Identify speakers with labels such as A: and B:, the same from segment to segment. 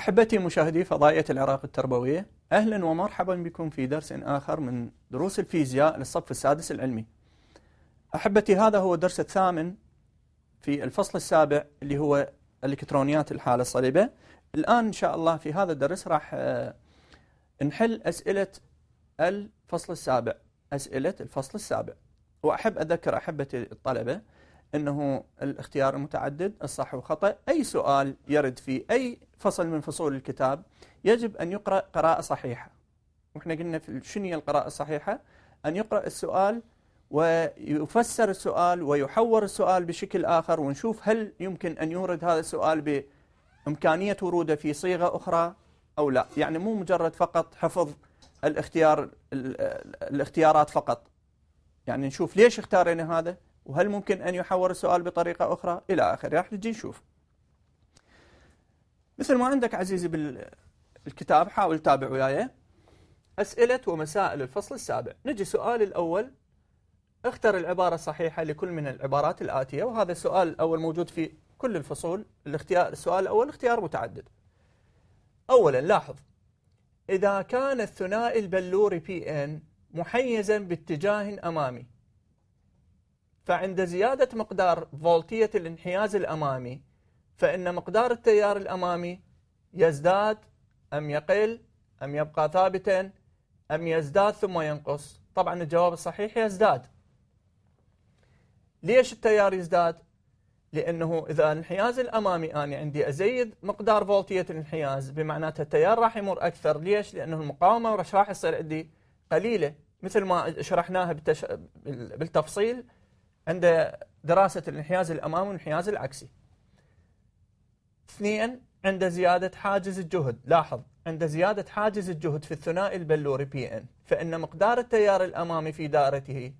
A: أحبتي مشاهدي فضائية العراق التربوية أهلا ومرحبا بكم في درس آخر من دروس الفيزياء للصف السادس العلمي أحبتي هذا هو الدرس الثامن في الفصل السابع اللي هو الإلكترونيات الحالة الصليبة الآن إن شاء الله في هذا الدرس راح آه، نحل أسئلة الفصل السابع أسئلة الفصل السابع وأحب أذكر أحبتي الطلبة أنه الاختيار المتعدد الصح والخطأ أي سؤال يرد في أي فصل من فصول الكتاب يجب أن يقرأ قراءة صحيحة وإحنا قلنا في شنو هي القراءة الصحيحة أن يقرأ السؤال ويفسر السؤال ويحور السؤال بشكل آخر ونشوف هل يمكن أن يورد هذا السؤال بإمكانية وروده في صيغة أخرى أو لا يعني مو مجرد فقط حفظ الاختيار الاختيارات فقط يعني نشوف ليش اختارينا هذا وهل ممكن أن يحور السؤال بطريقة أخرى إلى آخره راح نجي نشوف مثل ما عندك عزيزي بالكتاب حاول تابع وياي أسئلة ومسائل الفصل السابع نجي سؤال الأول اختر العبارة الصحيحة لكل من العبارات الآتية وهذا السؤال الأول موجود في كل الفصول الاختيار السؤال الأول اختيار متعدد أولا لاحظ إذا كان الثنائي البلوري بي إن محيزا باتجاه أمامي فعند زيادة مقدار فولتية الانحياز الأمامي فإن مقدار التيار الأمامي يزداد أم يقل أم يبقى ثابتا أم يزداد ثم ينقص طبعا الجواب الصحيح يزداد ليش التيار يزداد لأنه إذا الانحياز الأمامي أنا عندي أزيد مقدار فولتية الانحياز بمعناتها التيار راح يمر أكثر ليش لأنه المقاومة راح تصير عندي قليلة مثل ما شرحناها بالتفصيل عند دراسة الانحياز الأمامي والانحياز العكسي اثنين عند زيادة حاجز الجهد لاحظ عند زيادة حاجز الجهد في الثنائي البلوري بي ان فإن مقدار التيار الأمامي في دائرته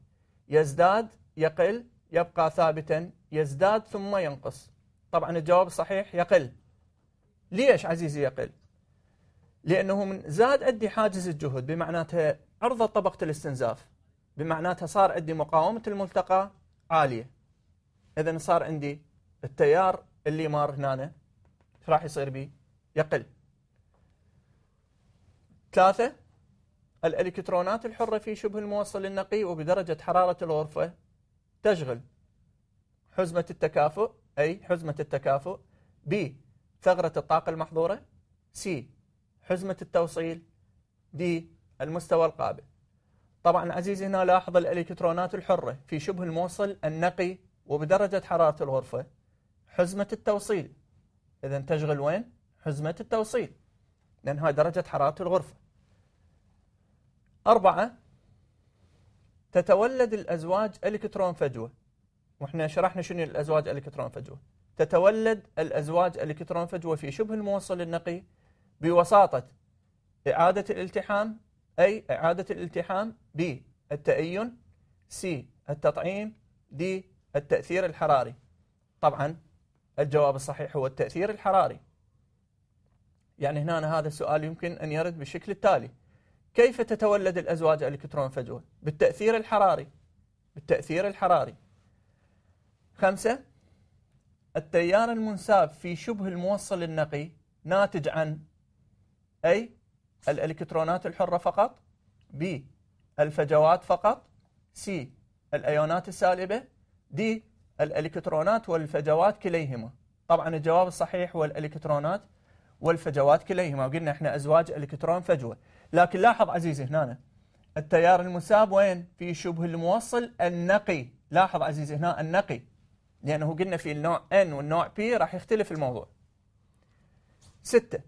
A: يزداد يقل يبقى ثابتا يزداد ثم ينقص طبعا الجواب الصحيح يقل ليش عزيزي يقل لأنه من زاد عندي حاجز الجهد بمعناتها عرضة طبقة الاستنزاف بمعناتها صار عندي مقاومة الملتقى عاليه اذا صار عندي التيار اللي مار هنا ايش راح يصير به؟ يقل ثلاثه الالكترونات الحره في شبه الموصل النقي وبدرجه حراره الغرفه تشغل حزمه التكافؤ اي حزمه التكافؤ ب ثغره الطاقه المحظوره سي حزمه التوصيل دي المستوى القابل طبعا عزيزي هنا لاحظ الالكترونات الحرة في شبه الموصل النقي وبدرجة حرارة الغرفة حزمة التوصيل إذا تشغل وين؟ حزمة التوصيل لأن هاي درجة حرارة الغرفة أربعة تتولد الأزواج إلكترون فجوة وإحنا شرحنا شنو الأزواج إلكترون فجوة تتولد الأزواج إلكترون فجوة في شبه الموصل النقي بوساطة إعادة الالتحام أي إعادة الالتحام ب التأين س التطعيم د التأثير الحراري طبعا الجواب الصحيح هو التأثير الحراري يعني هنا هذا السؤال يمكن أن يرد بالشكل التالي كيف تتولد الأزواج الكترون فجوة بالتأثير الحراري بالتأثير الحراري خمسة التيار المنساب في شبه الموصل النقي ناتج عن أي الالكترونات الحره فقط بي الفجوات فقط سي الايونات السالبه دي الالكترونات والفجوات كليهما طبعا الجواب الصحيح هو الالكترونات والفجوات كليهما وقلنا احنا ازواج الكترون فجوه لكن لاحظ عزيزي هنا التيار المساب وين في شبه الموصل النقي لاحظ عزيزي هنا النقي لانه قلنا في النوع N والنوع P راح يختلف الموضوع ستة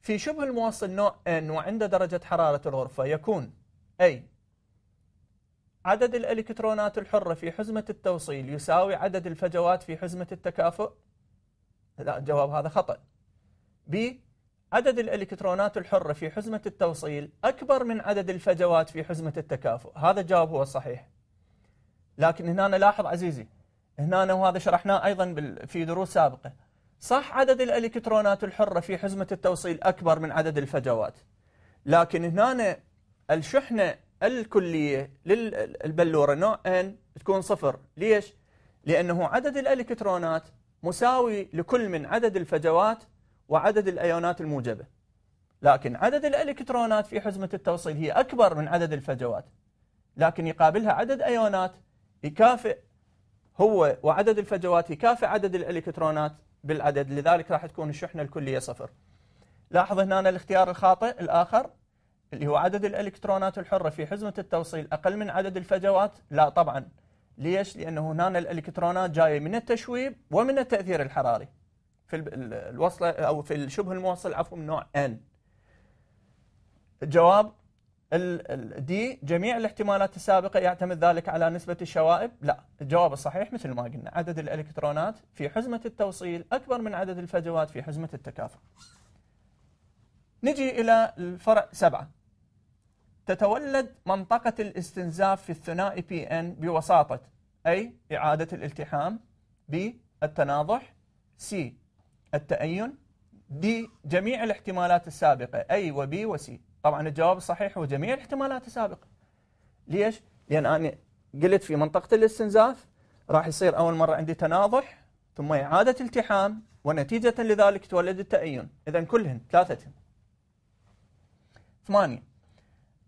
A: في شبه الموصل نوع N وعند درجة حرارة الغرفة يكون أي عدد الإلكترونات الحرة في حزمة التوصيل يساوي عدد الفجوات في حزمة التكافؤ لا الجواب هذا خطأ ب عدد الإلكترونات الحرة في حزمة التوصيل أكبر من عدد الفجوات في حزمة التكافؤ هذا الجواب هو الصحيح لكن هنا لاحظ عزيزي هنا وهذا شرحناه أيضا في دروس سابقة صح عدد الالكترونات الحرة في حزمة التوصيل أكبر من عدد الفجوات لكن هنا الشحنة الكلية للبلورة نوع N تكون صفر ليش؟ لأنه عدد الالكترونات مساوي لكل من عدد الفجوات وعدد الأيونات الموجبة لكن عدد الالكترونات في حزمة التوصيل هي أكبر من عدد الفجوات لكن يقابلها عدد أيونات يكافئ هو وعدد الفجوات يكافئ عدد الالكترونات بالعدد لذلك راح تكون الشحنة الكلية صفر لاحظ هنا الاختيار الخاطئ الآخر اللي هو عدد الإلكترونات الحرة في حزمة التوصيل أقل من عدد الفجوات لا طبعا ليش؟ لأنه هنا الإلكترونات جاية من التشويب ومن التأثير الحراري في الوصلة أو في الشبه الموصل عفوا نوع N الجواب دي جميع الاحتمالات السابقة يعتمد ذلك على نسبة الشوائب لا الجواب الصحيح مثل ما قلنا عدد الإلكترونات في حزمة التوصيل أكبر من عدد الفجوات في حزمة التكافؤ نجي إلى الفرع سبعة تتولد منطقة الاستنزاف في الثنائي بي ان بوساطة أي إعادة الالتحام ب التناضح سي التأين دي جميع الاحتمالات السابقة أي وبي وسي طبعا الجواب الصحيح هو جميع الاحتمالات السابقة ليش؟ لأن أنا قلت في منطقة الاستنزاف راح يصير أول مرة عندي تناضح ثم إعادة التحام ونتيجة لذلك تولد التأين إذا كلهن ثلاثتهم ثمانية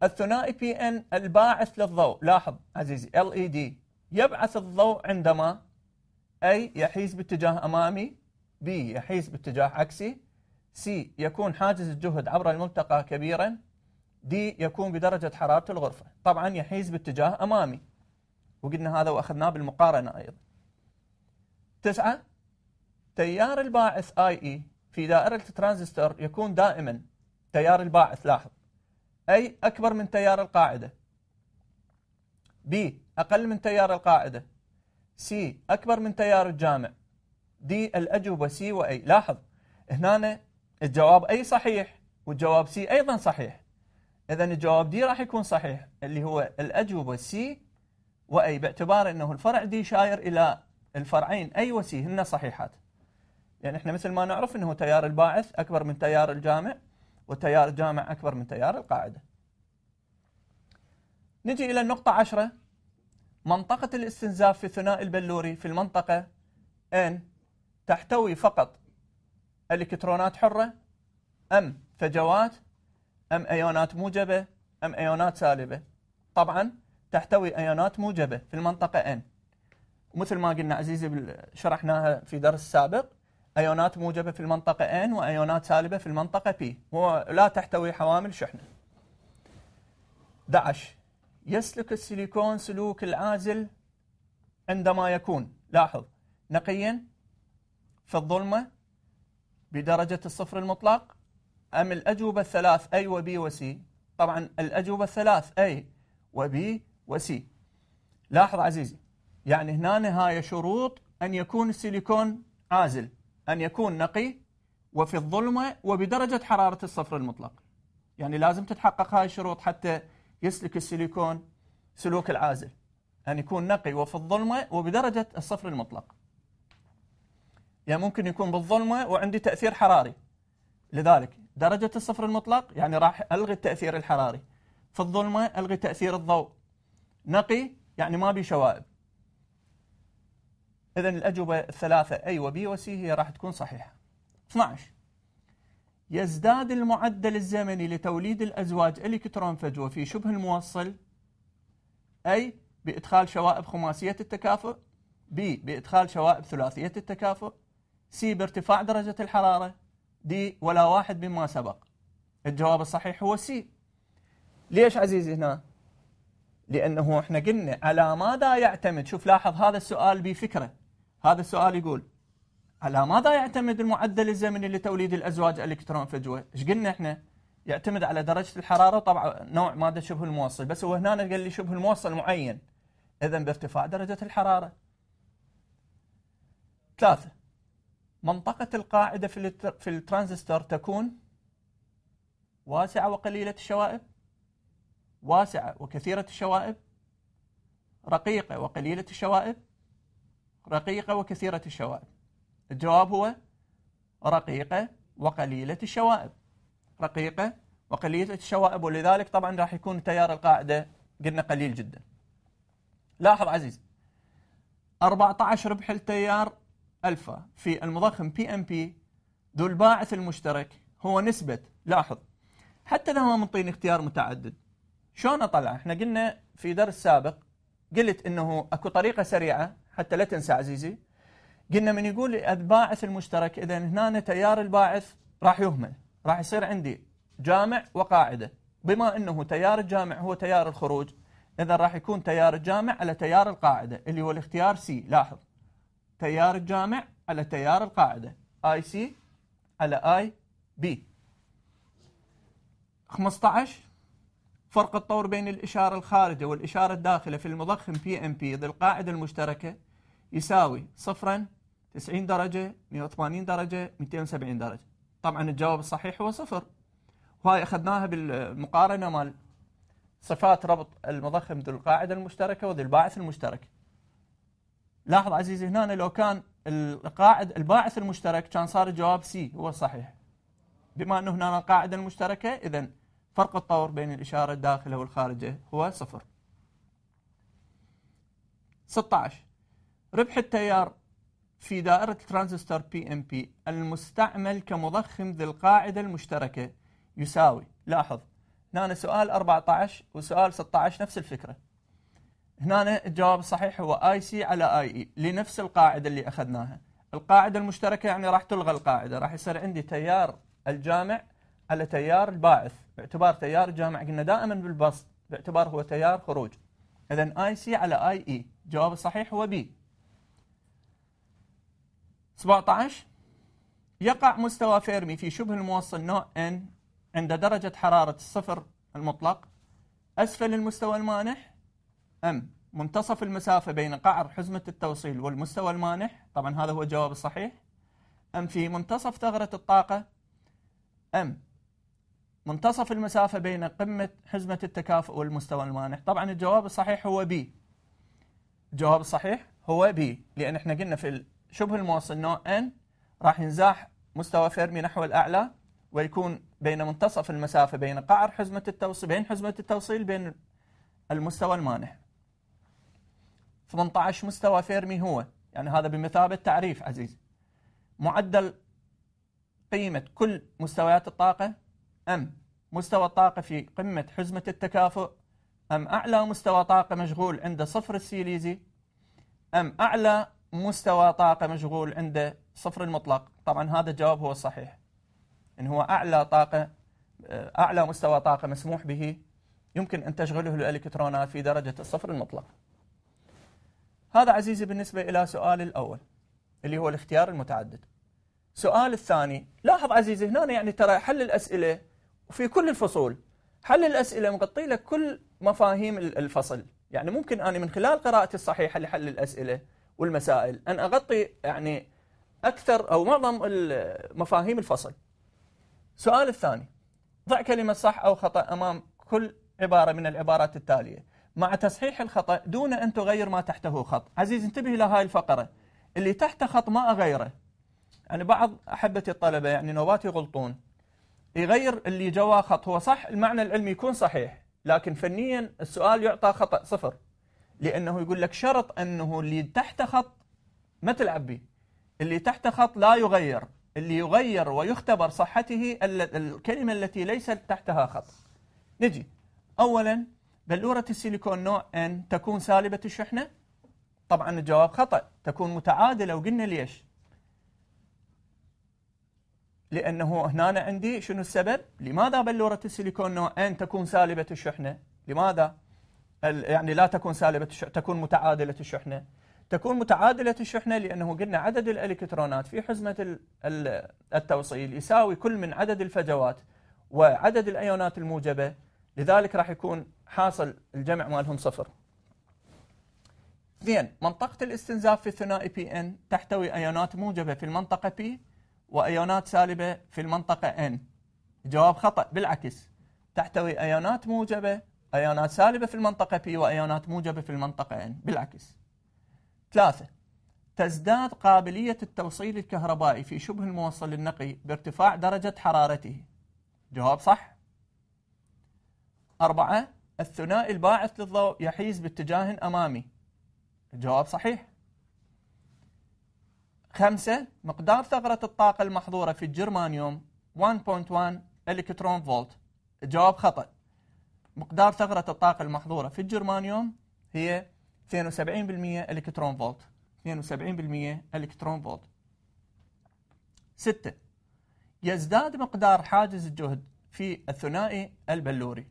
A: الثنائي بي ان الباعث للضوء لاحظ عزيزي ال اي دي يبعث الضوء عندما اي يحيز باتجاه امامي بي يحيز باتجاه عكسي سي يكون حاجز الجهد عبر الملتقى كبيرا دي يكون بدرجة حرارة الغرفة طبعا يحيز باتجاه أمامي وقلنا هذا وأخذناه بالمقارنة أيضا تسعة تيار الباعث اي اي e في دائرة الترانزستور يكون دائما تيار الباعث لاحظ اي اكبر من تيار القاعدة بي اقل من تيار القاعدة سي اكبر من تيار الجامع دي الاجوبة سي واي لاحظ هنا الجواب أي صحيح والجواب سي أيضا صحيح إذا الجواب دي راح يكون صحيح اللي هو الأجوبة سي وأي باعتبار أنه الفرع دي شاير إلى الفرعين أي وسي هن صحيحات يعني احنا مثل ما نعرف انه تيار الباعث اكبر من تيار الجامع وتيار الجامع اكبر من تيار القاعده. نجي الى النقطه 10 منطقه الاستنزاف في الثنائي البلوري في المنطقه ان تحتوي فقط الكترونات حره ام فجوات ام ايونات موجبه ام ايونات سالبه طبعا تحتوي ايونات موجبه في المنطقه N ومثل ما قلنا عزيزي شرحناها في درس سابق ايونات موجبه في المنطقه N وايونات سالبه في المنطقه P ولا تحتوي حوامل شحنه 11 يسلك السيليكون سلوك العازل عندما يكون لاحظ نقيا في الظلمه بدرجة الصفر المطلق أم الأجوبة الثلاث أي وبي وسي طبعا الأجوبة الثلاث أي وبي وسي لاحظ عزيزي يعني هنا نهاية شروط أن يكون السيليكون عازل أن يكون نقي وفي الظلمة وبدرجة حرارة الصفر المطلق يعني لازم تتحقق هاي الشروط حتى يسلك السيليكون سلوك العازل أن يكون نقي وفي الظلمة وبدرجة الصفر المطلق يعني ممكن يكون بالظلمة وعندي تأثير حراري لذلك درجة الصفر المطلق يعني راح ألغي التأثير الحراري في الظلمة ألغي تأثير الضوء نقي يعني ما بي شوائب إذا الأجوبة الثلاثة أي وبي وسي هي راح تكون صحيحة 12 يزداد المعدل الزمني لتوليد الأزواج إلكترون فجوة في شبه الموصل أي بإدخال شوائب خماسية التكافؤ ب بإدخال شوائب ثلاثية التكافؤ سي بارتفاع درجة الحرارة دي ولا واحد مما سبق الجواب الصحيح هو سي ليش عزيزي هنا لأنه احنا قلنا على ماذا يعتمد شوف لاحظ هذا السؤال بفكرة هذا السؤال يقول على ماذا يعتمد المعدل الزمني لتوليد الأزواج الإلكترون فجوة ايش قلنا احنا يعتمد على درجة الحرارة وطبعا نوع مادة شبه الموصل بس هو هنا قال لي شبه الموصل معين إذا بارتفاع درجة الحرارة ثلاثة منطقة القاعدة في الترانزستور تكون واسعة وقليلة الشوائب واسعة وكثيرة الشوائب رقيقة وقليلة الشوائب رقيقة وكثيرة الشوائب الجواب هو رقيقة وقليلة الشوائب رقيقة وقليلة الشوائب ولذلك طبعا راح يكون تيار القاعدة قلنا قليل جدا لاحظ عزيز 14 ربح التيار الفا في المضخم بي ام بي ذو الباعث المشترك هو نسبة لاحظ حتى لو ما منطين اختيار متعدد شلون اطلعه؟ احنا قلنا في درس سابق قلت انه اكو طريقة سريعة حتى لا تنسى عزيزي قلنا من يقول الباعث المشترك اذا هنا تيار الباعث راح يهمل راح يصير عندي جامع وقاعدة بما انه تيار الجامع هو تيار الخروج اذا راح يكون تيار الجامع على تيار القاعدة اللي هو الاختيار سي لاحظ تيار الجامع على تيار القاعدة اي سي على اي بي 15 فرق الطور بين الإشارة الخارجة والإشارة الداخلة في المضخم بي ام بي ذي القاعدة المشتركة يساوي صفرا 90 درجة 180 درجة 270 درجة طبعا الجواب الصحيح هو صفر وهاي أخذناها بالمقارنة مال صفات ربط المضخم ذو القاعدة المشتركة وذي الباعث المشترك لاحظ عزيزي هنا لو كان القاعد الباعث المشترك كان صار الجواب سي هو الصحيح بما أنه هنا القاعدة المشتركة إذا فرق الطور بين الإشارة الداخلة والخارجة هو صفر 16 ربح التيار في دائرة الترانزستور بي ام بي المستعمل كمضخم ذي القاعدة المشتركة يساوي لاحظ هنا سؤال 14 وسؤال 16 نفس الفكرة هنا الجواب الصحيح هو اي سي على اي اي لنفس القاعده اللي اخذناها القاعده المشتركه يعني راح تلغى القاعده راح يصير عندي تيار الجامع على تيار الباعث باعتبار تيار الجامع قلنا دائما بالبسط باعتبار هو تيار خروج اذا اي سي على اي اي الجواب الصحيح هو بي 17 يقع مستوى فيرمي في شبه الموصل نوع N عند درجة حرارة الصفر المطلق أسفل المستوى المانح أم منتصف المسافة بين قعر حزمة التوصيل والمستوى المانح طبعا هذا هو الجواب الصحيح أم في منتصف ثغرة الطاقة أم منتصف المسافة بين قمة حزمة التكافؤ والمستوى المانح طبعا الجواب الصحيح هو بي الجواب الصحيح هو بي لأن احنا قلنا في شبه الموصل نوع N راح ينزاح مستوى فيرمي نحو الأعلى ويكون بين منتصف المسافة بين قعر حزمة التوصيل بين حزمة التوصيل بين المستوى المانح 18 مستوى فيرمي هو يعني هذا بمثابة تعريف عزيزي معدل قيمة كل مستويات الطاقة أم مستوى الطاقة في قمة حزمة التكافؤ أم أعلى مستوى طاقة مشغول عند صفر السيليزي أم أعلى مستوى طاقة مشغول عند صفر المطلق طبعا هذا الجواب هو الصحيح إن هو أعلى طاقة أعلى مستوى طاقة مسموح به يمكن أن تشغله الإلكترونات في درجة الصفر المطلق هذا عزيزي بالنسبة إلى سؤال الأول اللي هو الاختيار المتعدد سؤال الثاني لاحظ عزيزي هنا يعني ترى حل الأسئلة وفي كل الفصول حل الأسئلة مغطي لك كل مفاهيم الفصل يعني ممكن أنا من خلال قراءتي الصحيحة لحل الأسئلة والمسائل أن أغطي يعني أكثر أو معظم مفاهيم الفصل سؤال الثاني ضع كلمة صح أو خطأ أمام كل عبارة من العبارات التالية مع تصحيح الخطأ دون أن تغير ما تحته خط عزيز انتبه إلى هاي الفقرة اللي تحت خط ما أغيره يعني بعض أحبتي الطلبة يعني نوبات يغلطون يغير اللي جوا خط هو صح المعنى العلمي يكون صحيح لكن فنيا السؤال يعطى خطأ صفر لأنه يقول لك شرط أنه اللي تحت خط ما تلعب به اللي تحت خط لا يغير اللي يغير ويختبر صحته الكلمة التي ليست تحتها خط نجي أولا بلورة السيليكون نوع N تكون سالبة الشحنة؟ طبعا الجواب خطأ تكون متعادلة وقلنا ليش؟ لأنه هنا عندي شنو السبب؟ لماذا بلورة السيليكون نوع N تكون سالبة الشحنة؟ لماذا؟ يعني لا تكون سالبة الشحنة تكون متعادلة الشحنة تكون متعادلة الشحنة لأنه قلنا عدد الإلكترونات في حزمة التوصيل يساوي كل من عدد الفجوات وعدد الأيونات الموجبة لذلك راح يكون حاصل الجمع مالهم صفر اثنين منطقة الاستنزاف في الثنائي بي ان تحتوي ايونات موجبة في المنطقة بي وايونات سالبة في المنطقة ان جواب خطأ بالعكس تحتوي ايونات موجبة ايونات سالبة في المنطقة بي وايونات موجبة في المنطقة ان بالعكس ثلاثة تزداد قابلية التوصيل الكهربائي في شبه الموصل النقي بارتفاع درجة حرارته جواب صح أربعة الثنائي الباعث للضوء يحيز باتجاه أمامي الجواب صحيح خمسة مقدار ثغرة الطاقة المحظورة في الجرمانيوم 1.1 إلكترون فولت الجواب خطأ مقدار ثغرة الطاقة المحظورة في الجرمانيوم هي 72% إلكترون فولت 72% إلكترون فولت 6 يزداد مقدار حاجز الجهد في الثنائي البلوري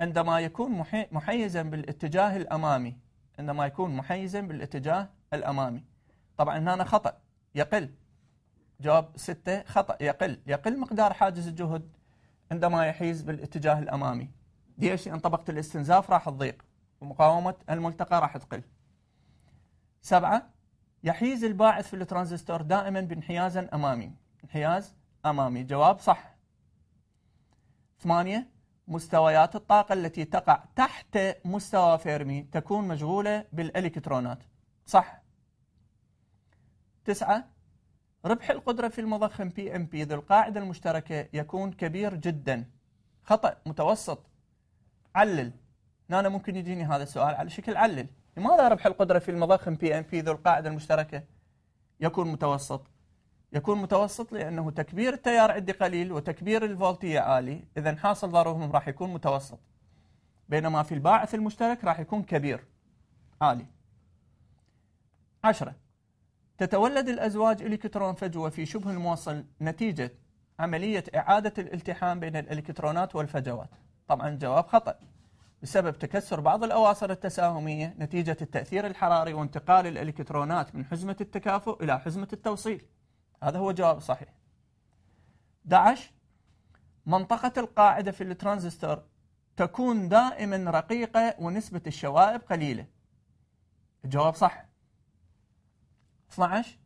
A: عندما يكون محيزا بالاتجاه الأمامي عندما يكون محيزا بالاتجاه الأمامي طبعا هنا خطأ يقل جواب ستة خطأ يقل يقل مقدار حاجز الجهد عندما يحيز بالاتجاه الأمامي ليش إن طبقة الاستنزاف راح تضيق ومقاومة الملتقى راح تقل سبعة يحيز الباعث في الترانزستور دائما بانحيازا أمامي انحياز أمامي جواب صح ثمانية مستويات الطاقة التي تقع تحت مستوى فيرمي تكون مشغولة بالإلكترونات صح تسعة ربح القدرة في المضخم بي ام بي ذو القاعدة المشتركة يكون كبير جدا خطأ متوسط علل أنا ممكن يجيني هذا السؤال على شكل علل لماذا ربح القدرة في المضخم بي ام بي ذو القاعدة المشتركة يكون متوسط يكون متوسط لأنه تكبير التيار عندي قليل وتكبير الفولتية عالي إذا حاصل ضررهم راح يكون متوسط بينما في الباعث المشترك راح يكون كبير عالي عشرة تتولد الأزواج إلكترون فجوة في شبه الموصل نتيجة عملية إعادة الالتحام بين الإلكترونات والفجوات طبعا الجواب خطأ بسبب تكسر بعض الأواصر التساهمية نتيجة التأثير الحراري وانتقال الإلكترونات من حزمة التكافؤ إلى حزمة التوصيل هذا هو جواب صحيح 11 منطقة القاعدة في الترانزستور تكون دائما رقيقة ونسبة الشوائب قليلة الجواب صح 12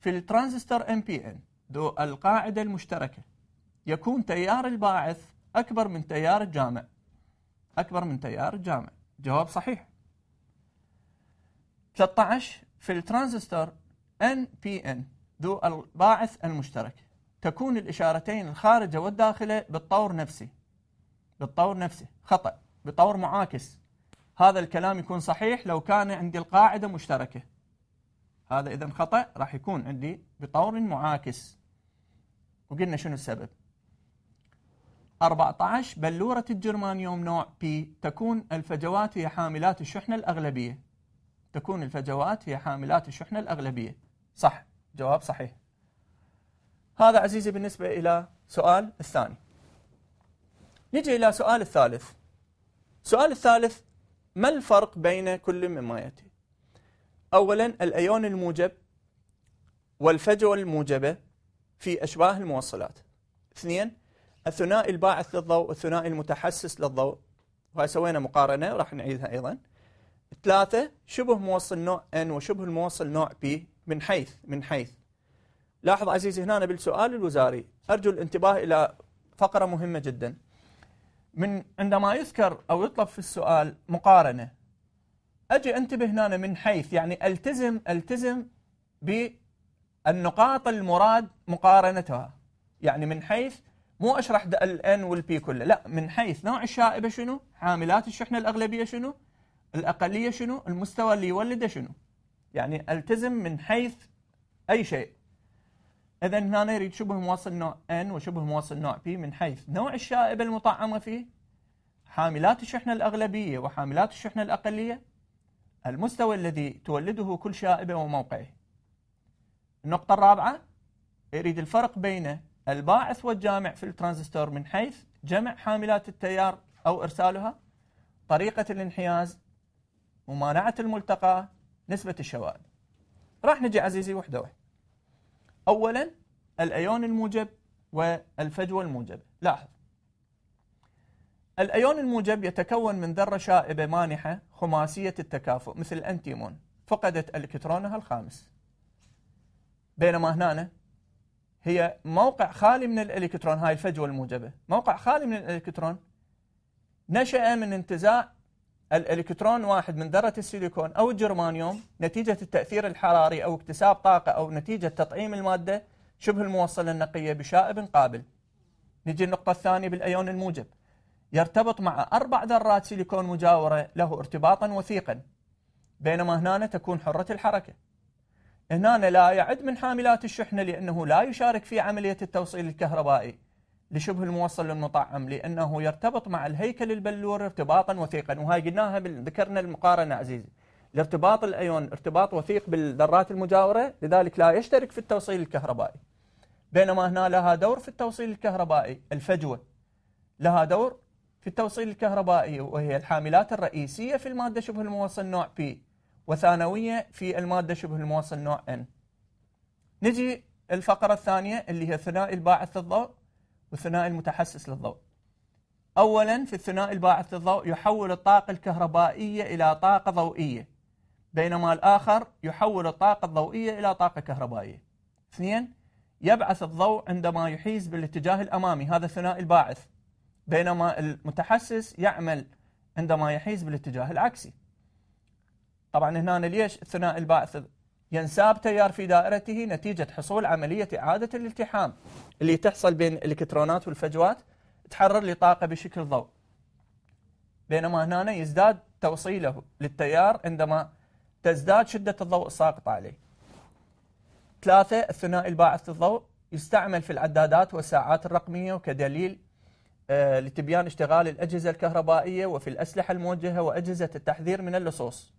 A: في الترانزستور ام بي ان ذو القاعدة المشتركة يكون تيار الباعث أكبر من تيار الجامع أكبر من تيار الجامع جواب صحيح 13 في الترانزستور NPN ذو الباعث المشترك تكون الإشارتين الخارجة والداخلة بالطور نفسه بالطور نفسه خطأ بطور معاكس هذا الكلام يكون صحيح لو كان عندي القاعدة مشتركة هذا إذا خطأ راح يكون عندي بطور معاكس وقلنا شنو السبب 14 بلورة الجرمانيوم نوع بي تكون الفجوات هي حاملات الشحنة الأغلبية تكون الفجوات هي حاملات الشحنة الأغلبية صح جواب صحيح هذا عزيزي بالنسبة إلى سؤال الثاني نجي إلى سؤال الثالث السؤال الثالث ما الفرق بين كل مما يأتي أولا الأيون الموجب والفجوة الموجبة في أشباه الموصلات اثنين الثنائي الباعث للضوء والثنائي المتحسس للضوء وهي سوينا مقارنة وراح نعيدها أيضا ثلاثة شبه موصل نوع N وشبه الموصل نوع P من حيث من حيث لاحظ عزيزي هنا بالسؤال الوزاري أرجو الانتباه إلى فقرة مهمة جدا من عندما يذكر أو يطلب في السؤال مقارنة أجي أنتبه هنا من حيث يعني ألتزم ألتزم بالنقاط المراد مقارنتها يعني من حيث مو أشرح الان والبي كله لا من حيث نوع الشائبة شنو حاملات الشحنة الأغلبية شنو الأقلية شنو المستوى اللي يولده شنو يعني التزم من حيث اي شيء اذا هنا يريد شبه مواصل نوع ان وشبه مواصل نوع بي من حيث نوع الشائبه المطعمه فيه حاملات الشحنه الاغلبيه وحاملات الشحنه الاقليه المستوى الذي تولده كل شائبه وموقعه النقطه الرابعه يريد الفرق بين الباعث والجامع في الترانزستور من حيث جمع حاملات التيار او ارسالها طريقه الانحياز ممانعه الملتقى نسبة الشوائب راح نجي عزيزي وحدة واحدة أولا الأيون الموجب والفجوة الموجبة لاحظ الأيون الموجب يتكون من ذرة شائبة مانحة خماسية التكافؤ مثل الأنتيمون فقدت الكترونها الخامس بينما هنا هي موقع خالي من الالكترون هاي الفجوه الموجبه موقع خالي من الالكترون نشأ من انتزاع الإلكترون واحد من ذرة السيليكون أو الجرمانيوم نتيجة التأثير الحراري أو اكتساب طاقة أو نتيجة تطعيم المادة شبه الموصلة النقية بشائب قابل نجي النقطة الثانية بالأيون الموجب يرتبط مع أربع ذرات سيليكون مجاورة له ارتباطا وثيقا بينما هنا تكون حرة الحركة هنا لا يعد من حاملات الشحنة لأنه لا يشارك في عملية التوصيل الكهربائي لشبه الموصل للمطعم لأنه يرتبط مع الهيكل البلور ارتباطا وثيقا وهي قلناها ذكرنا المقارنة عزيزي الارتباط الأيون ارتباط وثيق بالذرات المجاورة لذلك لا يشترك في التوصيل الكهربائي بينما هنا لها دور في التوصيل الكهربائي الفجوة لها دور في التوصيل الكهربائي وهي الحاملات الرئيسية في المادة شبه الموصل نوع بي وثانوية في المادة شبه الموصل نوع N نجي الفقرة الثانية اللي هي ثنائي الباعث الضوء والثنائي المتحسس للضوء أولا في الثنائي الباعث للضوء يحول الطاقة الكهربائية إلى طاقة ضوئية بينما الآخر يحول الطاقة الضوئية إلى طاقة كهربائية اثنين يبعث الضوء عندما يحيز بالاتجاه الأمامي هذا الثنائي الباعث بينما المتحسس يعمل عندما يحيز بالاتجاه العكسي طبعا هنا ليش الثنائي الباعث ينساب تيار في دائرته نتيجة حصول عملية إعادة الالتحام اللي تحصل بين الإلكترونات والفجوات تحرر لي طاقة بشكل ضوء بينما هنا يزداد توصيله للتيار عندما تزداد شدة الضوء الساقط عليه ثلاثة الثنائي الباعث الضوء يستعمل في العدادات والساعات الرقمية وكدليل آه، لتبيان اشتغال الأجهزة الكهربائية وفي الأسلحة الموجهة وأجهزة التحذير من اللصوص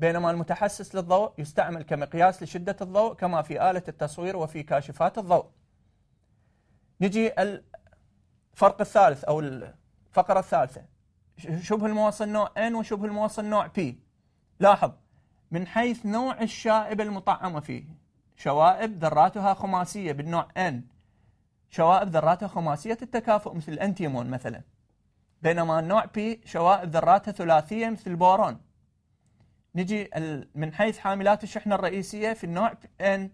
A: بينما المتحسس للضوء يستعمل كمقياس لشدة الضوء كما في آلة التصوير وفي كاشفات الضوء نجي الفرق الثالث أو الفقرة الثالثة شبه الموصل نوع N وشبه الموصل نوع P لاحظ من حيث نوع الشائب المطعمة فيه شوائب ذراتها خماسية بالنوع N شوائب ذراتها خماسية التكافؤ مثل الأنتيمون مثلا بينما النوع P شوائب ذراتها ثلاثية مثل البورون نجي من حيث حاملات الشحنة الرئيسية في النوع أن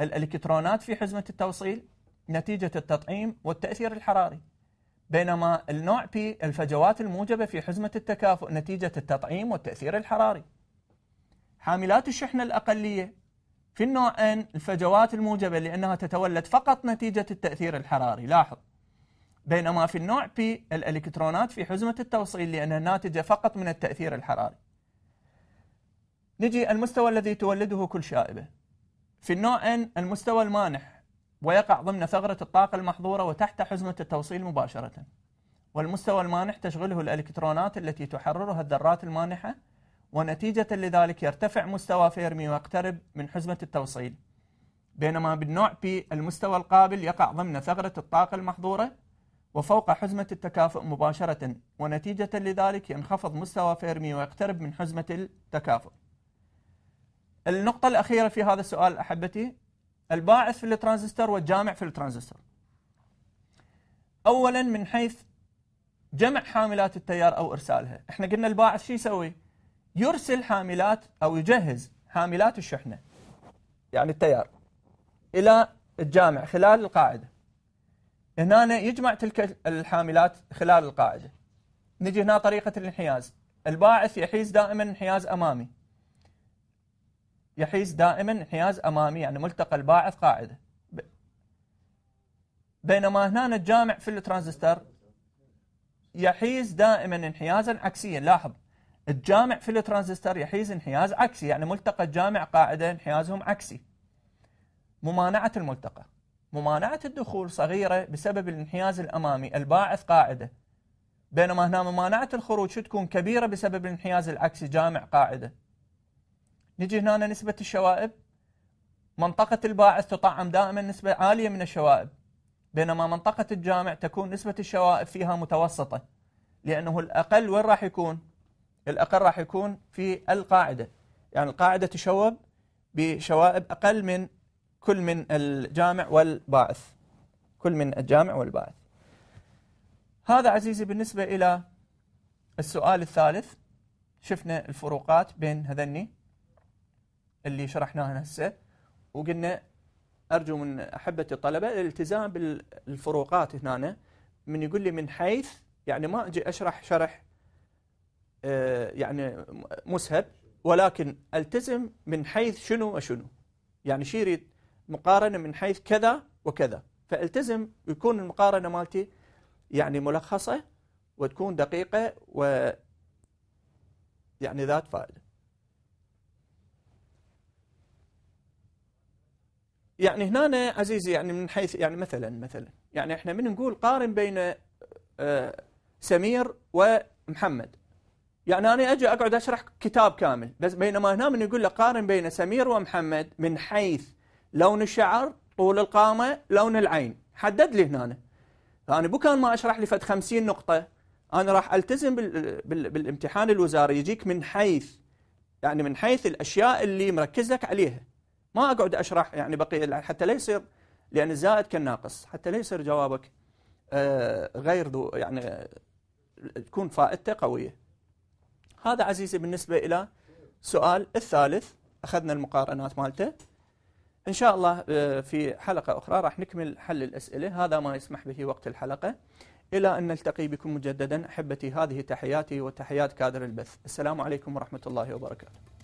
A: الإلكترونات في حزمة التوصيل نتيجة التطعيم والتأثير الحراري بينما النوع بي الفجوات الموجبة في حزمة التكافؤ نتيجة التطعيم والتأثير الحراري حاملات الشحنة الأقلية في النوع أن الفجوات الموجبة لأنها تتولد فقط نتيجة التأثير الحراري لاحظ بينما في النوع بي الإلكترونات في حزمة التوصيل لأنها ناتجة فقط من التأثير الحراري نجي المستوى الذي تولده كل شائبة في النوع N المستوى المانح ويقع ضمن ثغرة الطاقة المحظورة وتحت حزمة التوصيل مباشرة والمستوى المانح تشغله الإلكترونات التي تحررها الذرات المانحة ونتيجة لذلك يرتفع مستوى فيرمي ويقترب من حزمة التوصيل بينما بالنوع P المستوى القابل يقع ضمن ثغرة الطاقة المحظورة وفوق حزمة التكافؤ مباشرة ونتيجة لذلك ينخفض مستوى فيرمي ويقترب من حزمة التكافؤ النقطة الأخيرة في هذا السؤال أحبتي الباعث في الترانزستور والجامع في الترانزستور أولا من حيث جمع حاملات التيار أو إرسالها إحنا قلنا الباعث شو يسوي يرسل حاملات أو يجهز حاملات الشحنة يعني التيار إلى الجامع خلال القاعدة هنا يجمع تلك الحاملات خلال القاعدة نجي هنا طريقة الانحياز الباعث يحيز دائما انحياز أمامي يحيز دائما انحياز امامي يعني ملتقى الباعث قاعده بينما هنا الجامع في الترانزستور يحيز دائما انحيازا عكسيا لاحظ الجامع في الترانزستور يحيز انحياز عكسي يعني ملتقى الجامع قاعده انحيازهم عكسي ممانعه الملتقى ممانعه الدخول صغيره بسبب الانحياز الامامي الباعث قاعده بينما هنا ممانعه الخروج تكون كبيره بسبب الانحياز العكسي جامع قاعده نجي هنا نسبة الشوائب منطقة الباعث تطعم دائما نسبة عالية من الشوائب بينما منطقة الجامع تكون نسبة الشوائب فيها متوسطة لأنه الأقل وين راح يكون؟ الأقل راح يكون في القاعدة يعني القاعدة تشوب بشوائب أقل من كل من الجامع والباعث كل من الجامع والباعث هذا عزيزي بالنسبة إلى السؤال الثالث شفنا الفروقات بين هذني اللي شرحناها هسه وقلنا أرجو من أحبة الطلبة الالتزام بالفروقات هنا من يقول لي من حيث يعني ما أجي أشرح شرح آه، يعني مسهب ولكن التزم من حيث شنو وشنو يعني شي يريد مقارنة من حيث كذا وكذا فالتزم يكون المقارنة مالتي يعني ملخصة وتكون دقيقة و يعني ذات فائدة يعني هنا عزيزي يعني من حيث يعني مثلا مثلا يعني احنا من نقول قارن بين آه، سمير ومحمد يعني انا اجي اقعد اشرح كتاب كامل بس بينما هنا من يقول لك قارن بين سمير ومحمد من حيث لون الشعر طول القامه لون العين حدد لي هنا فانا بو كان ما اشرح لي فد 50 نقطه انا راح التزم بال... بال... بالامتحان الوزاري يجيك من حيث يعني من حيث الاشياء اللي مركز لك عليها ما اقعد اشرح يعني بقيه حتى لا يصير لان الزائد كالناقص حتى لا يصير جوابك آه، غير ذو يعني تكون فائدته قويه. هذا عزيزي بالنسبه الى سؤال الثالث اخذنا المقارنات مالته. ان شاء الله آه، في حلقه اخرى راح نكمل حل الاسئله هذا ما يسمح به وقت الحلقه. إلى أن نلتقي بكم مجددا أحبتي هذه تحياتي وتحيات كادر البث السلام عليكم ورحمة الله وبركاته